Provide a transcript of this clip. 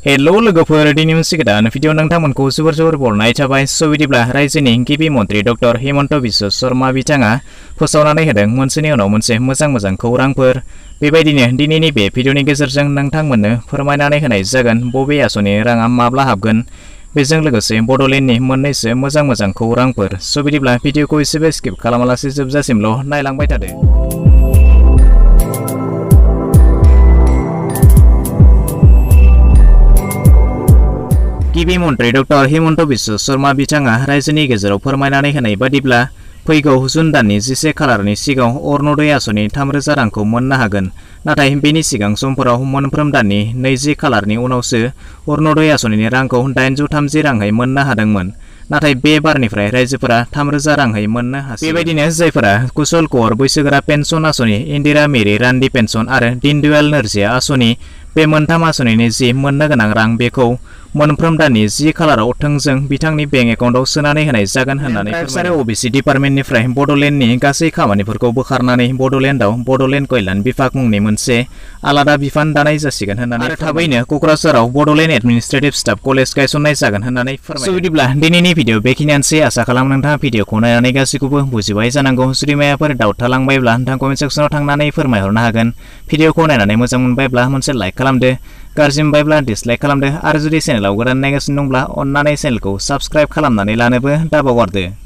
Hello logo priority news sekitar video nangtangmonku super super bolnai chabai so bidiblah raijini गिबि मन्त्री डक्टर हिमन्त बिश्व शर्मा बिथाङा फोसावनानै होदों मोनसेनि उनाव मोनसे मोजां मोजां खौरांफोर बेबायदिनो दिनैनि बे भिडिअनि गेजेरजों नोंथांमोननो फोरमायनानै होनाय जागोन बबे आसनि राङा माब्ला हाबगोन बेजों लोगोसे बड'लेण्डनि मोननैसो मोजां मोजां खौरांफोर स' बिदिब्ला भिडिअखौ एसेबो स्किप खालामालासे जोबजासिमल' नायलांबाय थादो Gibi Montre Dr. Himonto Biso Sorma Bichanga Raisini Gezero Permainani Hanai Badibla Puigo Husun Dani Zise Ni Sigong, Orno Reasoni Tamreza Rangko Munnahagan Nata Himbini Sigang Sompora Humon Prem Dani Ni Uno Unose Orno Ni Rangko Hundain tamzirang Zirangai Munnahadangman Natai bebar nih fra, rezi fra, tamr zarang hai mana hasil. Be di nes zai fra, kusol kor bui sigra pension asuni, indira miri, randi pension are, dinduel nersia asuni, बे मोनथाम आसनिनि जि मोननो गोनां रां बेखौ मोनफ्रोम दाननि जि खालाराव थोंजों बिथांनि बेंक एकाउन्टआव सोनानै होनाय जागोन होननानै आरो अबिसि डिपार्टमेन्टनिफ्राय बड'लेण्डनि गासै खामानिफोरखौ बोखारनानै बड'लेण्डआव बड'लेण्ड कल्याण बिफाग मुंनि मोनसे आलादा बिफान दानाय जासिगोन होननानै थाबैनो क'क्राझाराव बड'लेण्ड एडमिनिस्ट्रेटिभ स्टाफ कलेज गायसननाय जागोन होननानै फोरमायो बिदिब्ला दिनैनि भिडिअ बेखिनियानोसै आसा खालाम नोंथाङा भिडिअखौ नायनानै गासैखौबो बुजिबाय जानांगौ जुदि मायाफोर दाउट थालांबायब्ला नोंथां कमेन्ट सेक्सनाव थांनानै फोरमायहरनो हागोन भिडिअखौ नायनानै मोजां मोनबायब्ला मोनसे लाइक खालामदो गाज्रि मोनबायब्ला डिसलाइक खालामदो आरो जुदि चेनेलाव गोदान नायगासिनो दंब्ला अन्नानै चेनेलखौ साबस्क्राइब खालामनानै लानोबो दाबावगारदो